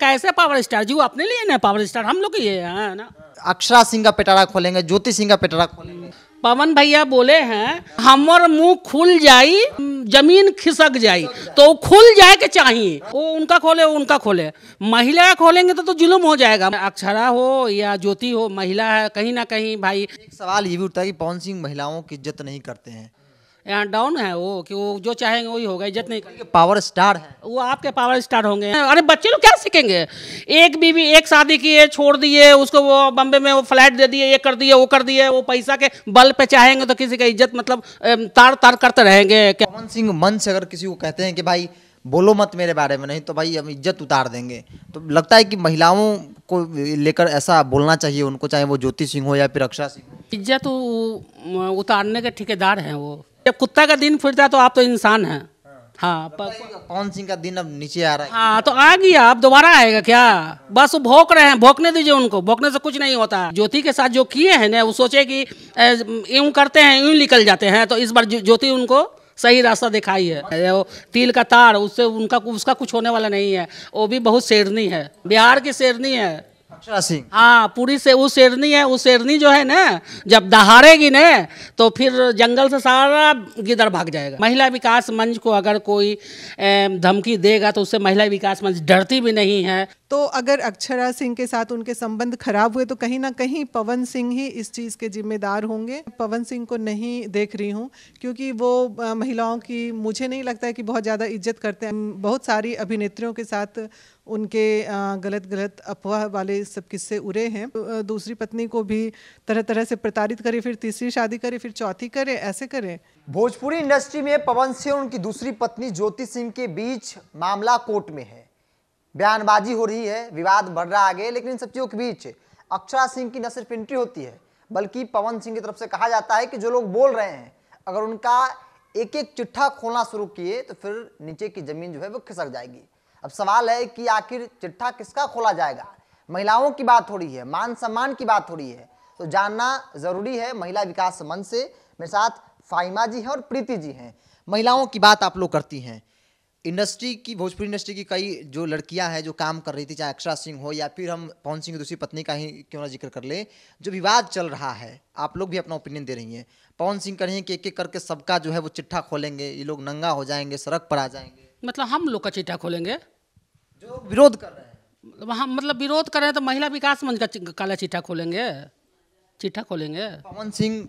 कैसे power star जी वो अपने लिए ना पावर स्टार हम लोग ये है ना अक्षरा सिंह का पेटारा खोलेंगे ज्योति सिंह का पेटारा खोलेंगे पवन भैया बोले हैं हमर मुंह खुल जाई जमीन खिसक जाए तो खुल जाए के चाहिए वो उनका खोले वो उनका खोले महिला खोलेंगे तो तो जुलम हो जाएगा अक्षरा हो या ज्योति हो महिला है कहीं ना कहीं भाई एक सवाल ये भी उठता है कि पवन सिंह महिलाओं की इज्जत नहीं करते हैं यहाँ डाउन है वो कि वो जो चाहेंगे वही होगा इज्जत नहीं करेंगे पावर स्टार है वो आपके पावर स्टार होंगे अरे बच्चे लोग क्या सीखेंगे एक बीवी एक शादी किए छोड़ दिए उसको वो बम्बे में वो फ्लैट दे दिए ये कर दिए वो कर दिए वो पैसा के बल पे चाहेंगे तो किसी का इज्जत मतलब तार तार करते रहेंगे पवन सिंह मन से अगर किसी को कहते हैं कि भाई बोलो मत मेरे बारे में नहीं तो भाई हम इज्जत उतार देंगे तो लगता है कि महिलाओं को लेकर ऐसा बोलना चाहिए उनको चाहे वो ज्योति सिंह हो या फिर अक्षरा सिंह इज्जत उतारने के ठेकेदार हैं वो जब कुत्ता का दिन फूटता तो आप तो इंसान हैं हाँ पवन हाँ, सिंह का दिन अब नीचे आ रहा है हाँ तो आ गया आप दोबारा आएगा क्या बस वो भोक रहे हैं भोकने दीजिए उनको भोंकने से कुछ नहीं होता ज्योति के साथ जो किए हैं ना वो सोचे कि यूं करते हैं यूं निकल जाते हैं तो इस बार ज्योति उनको सही रास्ता दिखाई है वो तिल का तार उससे उनका उसका कुछ होने वाला नहीं है वो भी बहुत शेरनी है बिहार की शेरनी है सिंह हाँ पूरी से वो शेरनी है वो शेरनी जो है ना जब दहाड़ेगी ना तो फिर जंगल से सारा गिदर भाग जाएगा महिला विकास मंच को अगर कोई धमकी देगा तो उससे महिला विकास मंच डरती भी नहीं है तो अगर अक्षरा सिंह के साथ उनके संबंध खराब हुए तो कहीं ना कहीं पवन सिंह ही इस चीज़ के जिम्मेदार होंगे पवन सिंह को नहीं देख रही हूँ क्योंकि वो महिलाओं की मुझे नहीं लगता है कि बहुत ज़्यादा इज्जत करते हैं बहुत सारी अभिनेत्रियों के साथ उनके गलत गलत अफवाह वाले सब किस्से उड़े हैं दूसरी पत्नी को भी तरह तरह से प्रताड़ित करे फिर तीसरी शादी करे फिर चौथी करे ऐसे करे भोजपुरी इंडस्ट्री में पवन सिंह और उनकी दूसरी पत्नी ज्योति सिंह के बीच मामला कोर्ट में है बयानबाजी हो रही है विवाद बढ़ रहा आगे लेकिन इन सब चीज़ों के बीच अक्षरा सिंह की न सिर्फ एंट्री होती है बल्कि पवन सिंह की तरफ से कहा जाता है कि जो लोग बोल रहे हैं अगर उनका एक एक चिट्ठा खोलना शुरू किए तो फिर नीचे की जमीन जो है वो खिसक जाएगी अब सवाल है कि आखिर चिट्ठा किसका खोला जाएगा महिलाओं की बात हो रही है मान सम्मान की बात हो रही है तो जानना जरूरी है महिला विकास मंच से मेरे साथ फाइमा जी हैं और प्रीति जी हैं महिलाओं की बात आप लोग करती हैं इंडस्ट्री की भोजपुरी इंडस्ट्री की कई जो लड़कियां हैं जो काम कर रही थी चाहे अक्षरा सिंह हो या फिर हम पवन सिंह की दूसरी पत्नी का ही क्यों ना जिक्र कर ले जो विवाद चल रहा है आप लोग भी अपना ओपिनियन दे रही हैं पवन सिंह कह रही हैं कि एक एक करके सबका जो है वो चिट्ठा खोलेंगे ये लोग नंगा हो जाएंगे सड़क पर आ जाएंगे मतलब हम लोग का चिट्ठा खोलेंगे जो विरोध कर रहे हैं वहाँ मतलब, मतलब विरोध कर रहे हैं तो महिला विकास मंच का काला चिट्ठा खोलेंगे चिट्ठा खोलेंगे पवन सिंह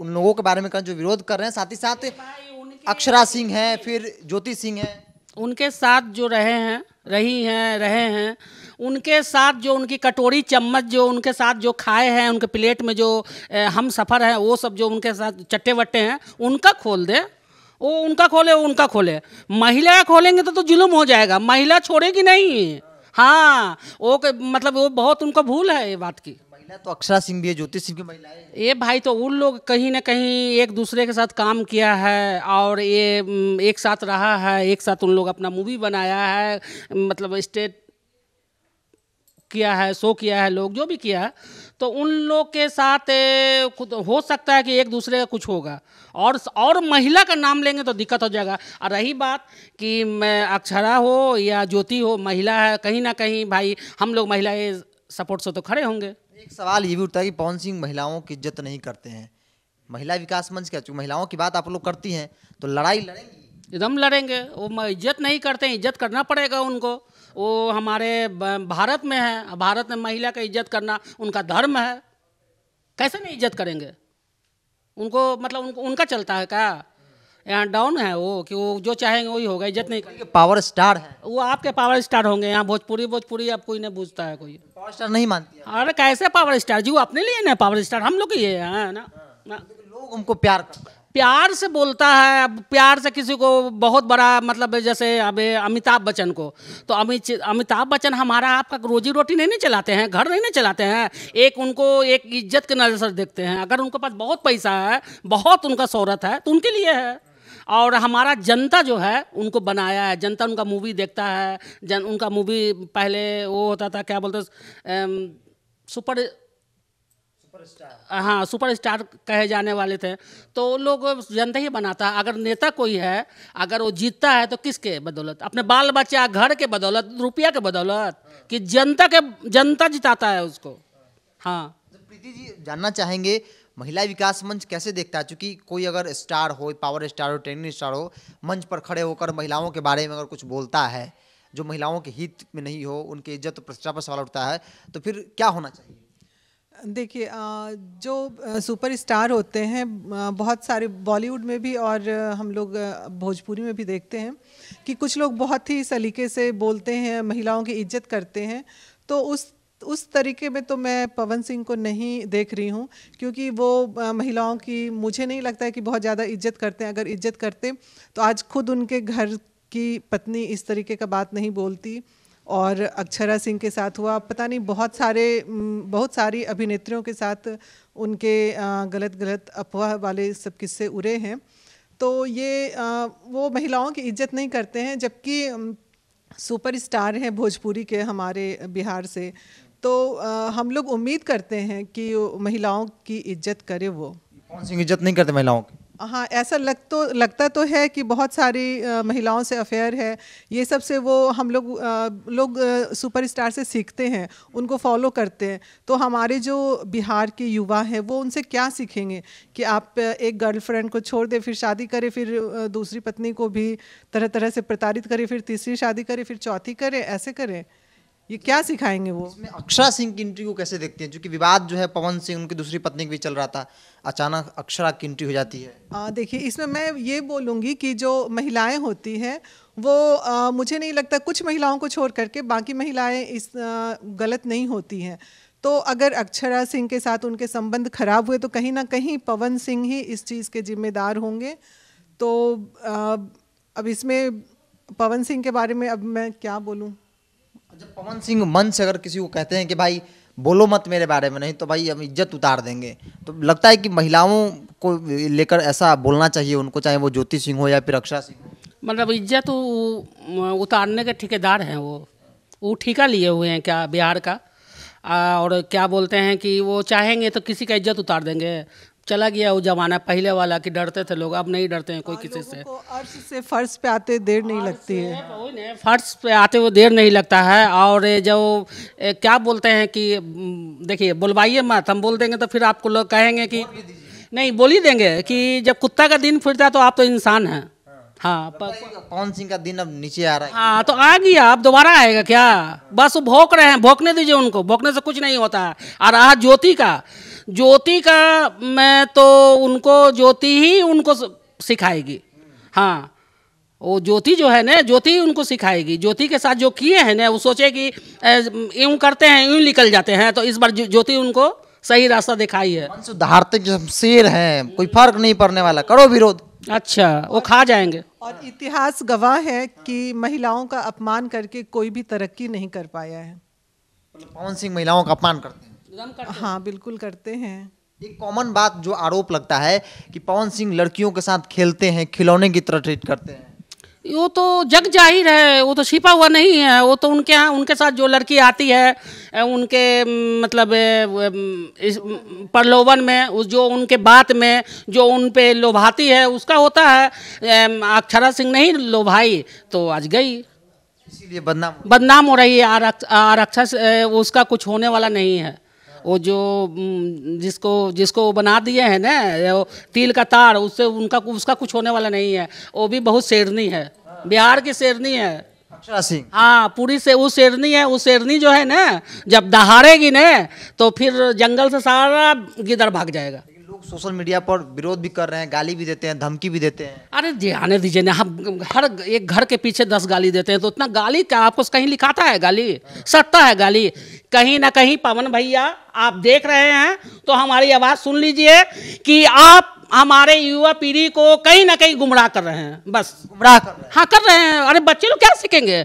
उन लोगों के बारे में जो विरोध कर रहे हैं साथ ही साथ अक्षरा सिंह हैं फिर ज्योति सिंह हैं उनके साथ जो रहे हैं रही हैं रहे हैं उनके साथ जो उनकी कटोरी चम्मच जो उनके साथ जो खाए हैं उनके प्लेट में जो हम सफ़र हैं वो सब जो उनके साथ चट्टे वट्टे हैं उनका खोल दें वो उनका खोले वो उनका खोले महिला खोलेंगे तो तो जुलम हो जाएगा महिला छोड़ेगी नहीं हाँ वो मतलब वो बहुत उनका भूल है ये बात की महिला तो अक्षरा सिंह भी है ज्योतिष सिंह की महिला ये भाई तो उन लोग कहीं ना कहीं एक दूसरे के साथ काम किया है और ये एक साथ रहा है एक साथ उन लोग अपना मूवी बनाया है मतलब स्टेट किया है शो किया है लोग जो भी किया है तो उन लोग के साथ हो सकता है कि एक दूसरे का कुछ होगा और और महिला का नाम लेंगे तो दिक्कत हो जाएगा और रही बात कि मैं अक्षरा हो या ज्योति हो महिला है कहीं ना कहीं भाई हम लोग महिलाएं सपोर्ट से तो खड़े होंगे एक सवाल ये भी उठता है कि पवन सिंह महिलाओं की इज्जत नहीं करते हैं महिला विकास मंच क्या चूँकि महिलाओं की बात आप लोग करती हैं तो लड़ाई लड़ेंगी एकदम लड़ेंगे वो इज्जत नहीं करते इज्जत करना पड़ेगा उनको वो हमारे भारत में है भारत में महिला का इज्जत करना उनका धर्म है कैसे नहीं इज्जत करेंगे उनको मतलब उनको उनका चलता है क्या यहाँ डाउन है वो कि वो जो चाहेंगे वही होगा इज्जत नहीं करेंगे पावर स्टार है वो आपके पावर स्टार होंगे यहाँ भोजपुरी भोजपुरी अब कोई नहीं बूझता है कोई पावर स्टार नहीं मानती अरे कैसे पावर स्टार जी वो अपने लिए ना पावर स्टार हम लोग ये है ना, हाँ। ना। लोग उनको प्यार करते हैं प्यार से बोलता है अब प्यार से किसी को बहुत बड़ा मतलब जैसे अब अमिताभ बच्चन को तो अमित अमिताभ बच्चन हमारा आपका रोजी रोटी नहीं, नहीं चलाते हैं घर नहीं, नहीं चलाते हैं एक उनको एक इज्जत के नज़र से देखते हैं अगर उनके पास बहुत पैसा है बहुत उनका शहरत है तो उनके लिए है और हमारा जनता जो है उनको बनाया है जनता उनका मूवी देखता है जन उनका मूवी पहले वो होता था क्या बोलते सुपर हाँ सुपर स्टार कहे जाने वाले थे तो लोग जनता ही बनाता है अगर नेता कोई है अगर वो जीतता है तो किसके बदौलत अपने बाल बच्चा घर के बदौलत रुपया के बदौलत कि जनता के जनता जिताता है उसको हाँ प्रीति जी जानना चाहेंगे महिला विकास मंच कैसे देखता है चूंकि कोई अगर स्टार हो पावर स्टार हो ट्रेनिंग स्टार हो मंच पर खड़े होकर महिलाओं के बारे में अगर कुछ बोलता है जो महिलाओं के हित में नहीं हो उनके इज्जत प्रतिष्ठा पर सवाल उठता है तो फिर क्या होना चाहिए देखिए जो सुपरस्टार होते हैं बहुत सारे बॉलीवुड में भी और हम लोग भोजपुरी में भी देखते हैं कि कुछ लोग बहुत ही सलीके से बोलते हैं महिलाओं की इज्जत करते हैं तो उस उस तरीके में तो मैं पवन सिंह को नहीं देख रही हूँ क्योंकि वो महिलाओं की मुझे नहीं लगता है कि बहुत ज़्यादा इज्जत करते हैं अगर इज्जत करते तो आज खुद उनके घर की पत्नी इस तरीके का बात नहीं बोलती और अक्षरा सिंह के साथ हुआ पता नहीं बहुत सारे बहुत सारी अभिनेत्रियों के साथ उनके गलत गलत अफवाह वाले सब किस्से उड़े हैं तो ये वो महिलाओं की इज्जत नहीं करते हैं जबकि सुपरस्टार हैं भोजपुरी के हमारे बिहार से तो हम लोग उम्मीद करते हैं कि महिलाओं की इज्जत करे वो कौन सी इज्जत नहीं करते महिलाओं की हाँ ऐसा लग तो लगता तो है कि बहुत सारी आ, महिलाओं से अफेयर है ये सब से वो हम लोग आ, लोग सुपरस्टार से सीखते हैं उनको फॉलो करते हैं तो हमारे जो बिहार के युवा हैं वो उनसे क्या सीखेंगे कि आप एक गर्लफ्रेंड को छोड़ दें फिर शादी करें फिर दूसरी पत्नी को भी तरह तरह से प्रताड़ित करें फिर तीसरी शादी करें फिर चौथी करें ऐसे करें ये क्या सिखाएंगे वो इसमें अक्षरा सिंह की इंट्री को कैसे देखती हैं क्योंकि विवाद जो है पवन सिंह उनकी दूसरी पत्नी के भी चल रहा था अचानक अक्षरा की इंट्री हो जाती है देखिए इसमें मैं ये बोलूँगी कि जो महिलाएं होती हैं वो आ, मुझे नहीं लगता कुछ महिलाओं को छोड़ करके बाकी महिलाएं इस आ, गलत नहीं होती हैं तो अगर अक्षरा सिंह के साथ उनके संबंध खराब हुए तो कहीं ना कहीं पवन सिंह ही इस चीज़ के जिम्मेदार होंगे तो आ, अब इसमें पवन सिंह के बारे में अब मैं क्या बोलूँ जब पवन सिंह मन से अगर किसी को कहते हैं कि भाई बोलो मत मेरे बारे में नहीं तो भाई हम इज्जत उतार देंगे तो लगता है कि महिलाओं को लेकर ऐसा बोलना चाहिए उनको चाहे वो ज्योति सिंह हो या फिर अक्षा सिंह मतलब इज्जत उतारने के ठेकेदार हैं वो वो ठीका लिए हुए हैं क्या बिहार का और क्या बोलते हैं कि वो चाहेंगे तो किसी का इज्जत उतार देंगे चला गया वो जमाना पहले वाला कि डरते थे लोग अब नहीं डरते हैं कोई किसी से अर्श से फर्श पे आते देर नहीं हाँ, लगती है फर्श पे आते हुए देर नहीं लगता है और जो क्या बोलते हैं कि देखिए बुलवाइए मत हम बोल देंगे तो फिर आपको लोग कहेंगे कि नहीं बोल ही देंगे कि जब कुत्ता का दिन फिरता है तो आप तो इंसान हैं हाँ पवन सिंह का दिन अब नीचे आ रहा है हाँ तो आ गया अब दोबारा आएगा क्या बस भोंक रहे हैं भोंकने दीजिए उनको भोंकने से कुछ नहीं होता और रहा ज्योति का ज्योति का मैं तो उनको ज्योति ही उनको सिखाएगी हाँ वो ज्योति जो है ना ज्योति उनको सिखाएगी ज्योति के साथ जो किए हैं ना वो सोचे कि यूं करते हैं यूं निकल जाते हैं तो इस बार ज्योति उनको सही रास्ता दिखाई है धारते जो शेर हैं कोई फर्क नहीं पड़ने वाला करो विरोध अच्छा वो खा जाएंगे और हाँ। इतिहास गवाह है कि महिलाओं का अपमान करके कोई भी तरक्की नहीं कर पाया है मतलब पवन सिंह महिलाओं का अपमान करते हैं करते हाँ बिल्कुल करते हैं एक कॉमन बात जो आरोप लगता है कि पवन सिंह लड़कियों के साथ खेलते हैं खिलौने की तरह ट्रीट करते हैं वो तो जग जाहिर है वो तो छिपा हुआ नहीं है वो तो उनके यहाँ उनके साथ जो लड़की आती है उनके मतलब इस प्रलोभन में उस जो उनके बात में जो उन पे लोभाती है उसका होता है अक्षरा सिंह नहीं लोभाई तो आज गई इसीलिए बदनाम बदनाम हो रही है आरक्षा उसका कुछ होने वाला नहीं है वो जो जिसको जिसको बना दिए हैं ना तिल का तार उससे उनका उसका कुछ होने वाला नहीं है वो भी बहुत शेरनी है हाँ। बिहार की शेरनी है सिंह हाँ पूरी से वो शेरनी है वो शेरनी जो है ना जब दहाड़ेगी ना तो फिर जंगल से सारा गिदड़ भाग जाएगा लोग सोशल मीडिया पर विरोध भी कर रहे हैं गाली भी देते हैं धमकी भी देते हैं अरे जी आने दीजिए ना हम हर एक घर के पीछे दस गाली देते हैं तो उतना गाली क्या आपको कहीं लिखाता है गाली सत्ता है गाली कहीं ना कहीं पवन भैया आप देख रहे हैं तो हमारी आवाज़ सुन लीजिए कि आप हमारे युवा पीढ़ी को कहीं ना कहीं गुमराह कर रहे हैं बस गुमराह कर रहे हैं हाँ कर रहे हैं अरे बच्चे लोग क्या सीखेंगे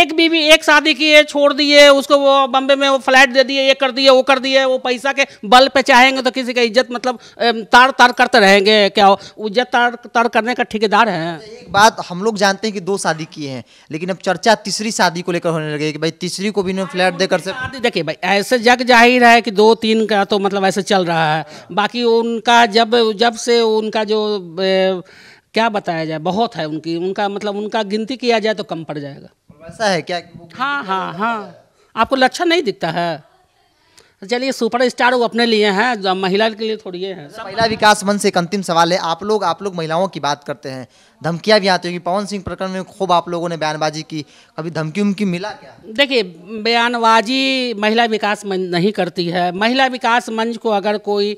एक बीवी एक शादी किए छोड़ दिए उसको वो बम्बे में वो फ्लैट दे दिए ये कर दिए वो कर दिए वो पैसा के बल पे चाहेंगे तो किसी का इज्जत मतलब तार तार करते रहेंगे क्या इज्जत तार तार करने का ठेकेदार है अच्छा, एक बात हम लोग जानते हैं कि दो शादी किए हैं लेकिन अब चर्चा तीसरी शादी को लेकर होने लगे कि भाई तीसरी को भी इन्होंने फ्लैट हाँ, देकर से देखिए भाई ऐसे जग जाहिर है कि दो तीन का तो मतलब ऐसे चल रहा है बाकी उनका जब जब से उनका जो ए, क्या बताया जाए बहुत है उनकी उनका मतलब उनका गिनती किया जाए तो कम पड़ जाएगा वैसा है क्या हाँ हाँ हाँ आपको लक्षण नहीं दिखता है तो चलिए सुपर स्टार वो अपने लिए हैं महिला के लिए थोड़ी है महिला विकास मंच से एक अंतिम सवाल है आप लोग आप लोग महिलाओं की बात करते हैं धमकियाँ भी आती होंगी पवन सिंह प्रकरण में खूब आप लोगों ने बयानबाजी की कभी धमकी उमकी मिला क्या देखिए बयानबाजी महिला विकास मंच नहीं करती है महिला विकास मंच को अगर कोई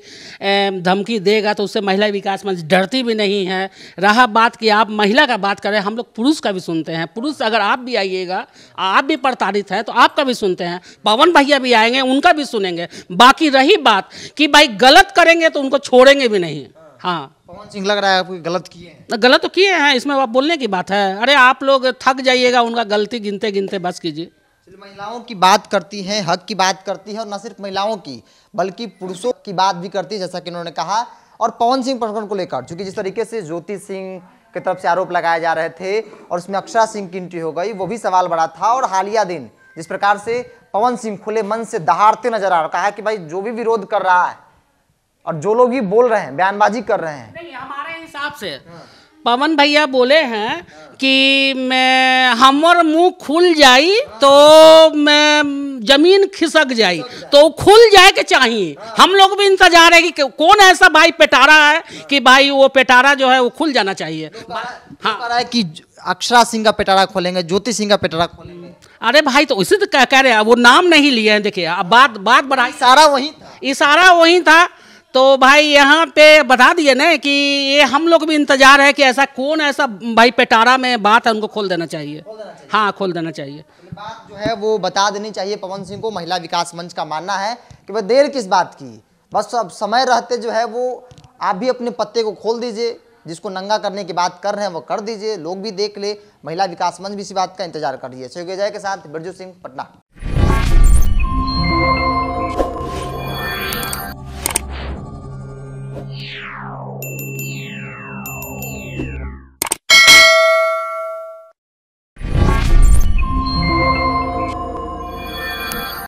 धमकी देगा तो उससे महिला विकास मंच डरती भी नहीं है रहा बात कि आप महिला का बात करें हम लोग पुरुष का भी सुनते हैं पुरुष अगर आप भी आइएगा आप भी प्रताड़ित हैं तो आपका भी सुनते हैं पवन भैया भी आएंगे उनका भी सुनेंगे करेंगे बाकी रही बात कि भाई गलत करेंगे तो उनको छोड़ेंगे भी नहीं हाँ पवन सिंह लग रहा है आपको गलत किए हैं गलत तो किए हैं इसमें आप बोलने की बात है अरे आप लोग थक जाइएगा उनका गलती गिनते गिनते बस कीजिए महिलाओं की बात करती हैं हक की बात करती है और न सिर्फ महिलाओं की बल्कि पुरुषों की बात भी करती है जैसा कि उन्होंने कहा और पवन सिंह प्रकरण को लेकर चूंकि जिस तरीके से ज्योति सिंह की तरफ से आरोप लगाए जा रहे थे और उसमें अक्षरा सिंह की एंट्री हो गई वो भी सवाल बड़ा था और हालिया दिन जिस प्रकार से पवन सिंह खुले मन से दहाड़ते नजर आ रहा है कि भाई जो भी विरोध कर रहा है और जो लोग भी बोल रहे हैं बयानबाजी कर रहे हैं नहीं हमारे हिसाब से पवन भैया बोले हैं कि मैं हमर मुंह खुल जाए तो मैं जमीन खिसक जाए तो खुल जाए के चाहिए हम लोग भी इंतजार है कि कौन ऐसा भाई पेटारा है कि भाई वो पेटारा जो है वो खुल जाना चाहिए तो हाँ तो कि अक्षरा सिंह का पेटारा खोलेंगे ज्योति सिंह का पेटारा खोलेंगे अरे भाई तो उसी तो कह, कह रहे हैं वो नाम नहीं लिए हैं देखिए अब बात बात बढ़ा इशारा वही था इशारा वही था तो भाई यहाँ पे बता दिए ना कि ये हम लोग भी इंतजार है कि ऐसा कौन ऐसा भाई पेटारा में बात है उनको खोल देना चाहिए, खोल देना चाहिए। हाँ खोल देना चाहिए तो बात जो है वो बता देनी चाहिए पवन सिंह को महिला विकास मंच का मानना है कि भाई देर किस बात की बस अब समय रहते जो है वो आप भी अपने पत्ते को खोल दीजिए जिसको नंगा करने की बात कर रहे हैं वो कर दीजिए लोग भी देख ले महिला विकास मंच भी इसी बात का इंतजार कर रही है सहयोग जय के साथ बिरजू सिंह पटना